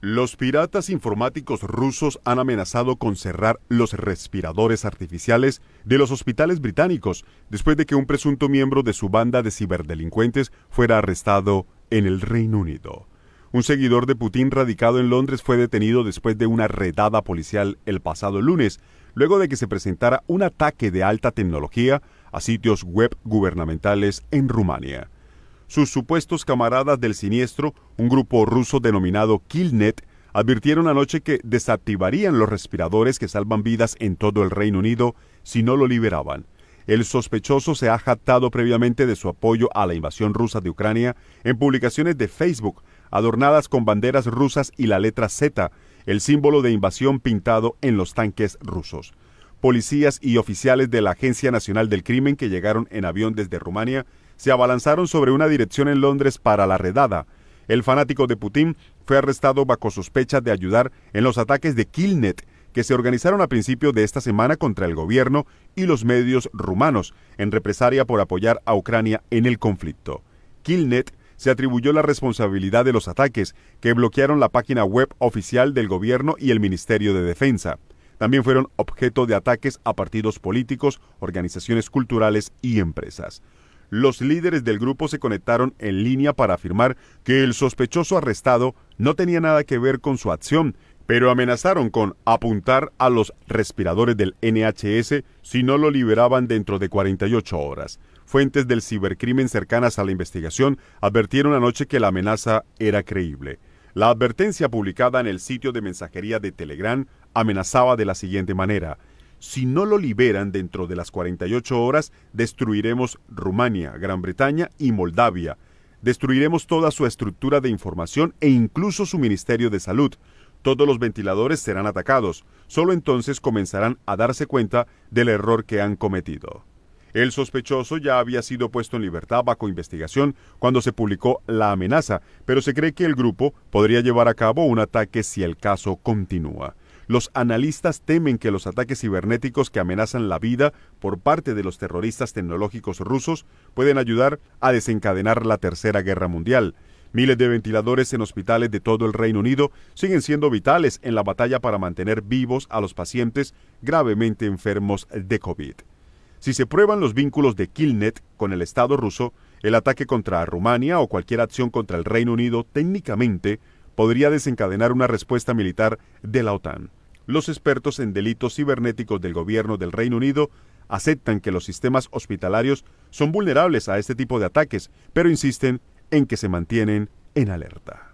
Los piratas informáticos rusos han amenazado con cerrar los respiradores artificiales de los hospitales británicos después de que un presunto miembro de su banda de ciberdelincuentes fuera arrestado en el Reino Unido. Un seguidor de Putin radicado en Londres fue detenido después de una redada policial el pasado lunes, luego de que se presentara un ataque de alta tecnología a sitios web gubernamentales en Rumania. Sus supuestos camaradas del siniestro, un grupo ruso denominado Killnet, advirtieron anoche que desactivarían los respiradores que salvan vidas en todo el Reino Unido si no lo liberaban. El sospechoso se ha jactado previamente de su apoyo a la invasión rusa de Ucrania en publicaciones de Facebook, adornadas con banderas rusas y la letra Z, el símbolo de invasión pintado en los tanques rusos. Policías y oficiales de la Agencia Nacional del Crimen que llegaron en avión desde Rumania se abalanzaron sobre una dirección en Londres para la redada. El fanático de Putin fue arrestado bajo sospecha de ayudar en los ataques de Killnet, que se organizaron a principios de esta semana contra el gobierno y los medios rumanos, en represalia por apoyar a Ucrania en el conflicto. Killnet se atribuyó la responsabilidad de los ataques, que bloquearon la página web oficial del gobierno y el Ministerio de Defensa. También fueron objeto de ataques a partidos políticos, organizaciones culturales y empresas los líderes del grupo se conectaron en línea para afirmar que el sospechoso arrestado no tenía nada que ver con su acción, pero amenazaron con apuntar a los respiradores del NHS si no lo liberaban dentro de 48 horas. Fuentes del cibercrimen cercanas a la investigación advirtieron anoche que la amenaza era creíble. La advertencia publicada en el sitio de mensajería de Telegram amenazaba de la siguiente manera. Si no lo liberan dentro de las 48 horas, destruiremos Rumania, Gran Bretaña y Moldavia. Destruiremos toda su estructura de información e incluso su Ministerio de Salud. Todos los ventiladores serán atacados. Solo entonces comenzarán a darse cuenta del error que han cometido. El sospechoso ya había sido puesto en libertad bajo investigación cuando se publicó la amenaza, pero se cree que el grupo podría llevar a cabo un ataque si el caso continúa. Los analistas temen que los ataques cibernéticos que amenazan la vida por parte de los terroristas tecnológicos rusos pueden ayudar a desencadenar la Tercera Guerra Mundial. Miles de ventiladores en hospitales de todo el Reino Unido siguen siendo vitales en la batalla para mantener vivos a los pacientes gravemente enfermos de COVID. Si se prueban los vínculos de Kilnet con el Estado ruso, el ataque contra Rumania o cualquier acción contra el Reino Unido técnicamente podría desencadenar una respuesta militar de la OTAN los expertos en delitos cibernéticos del gobierno del Reino Unido aceptan que los sistemas hospitalarios son vulnerables a este tipo de ataques, pero insisten en que se mantienen en alerta.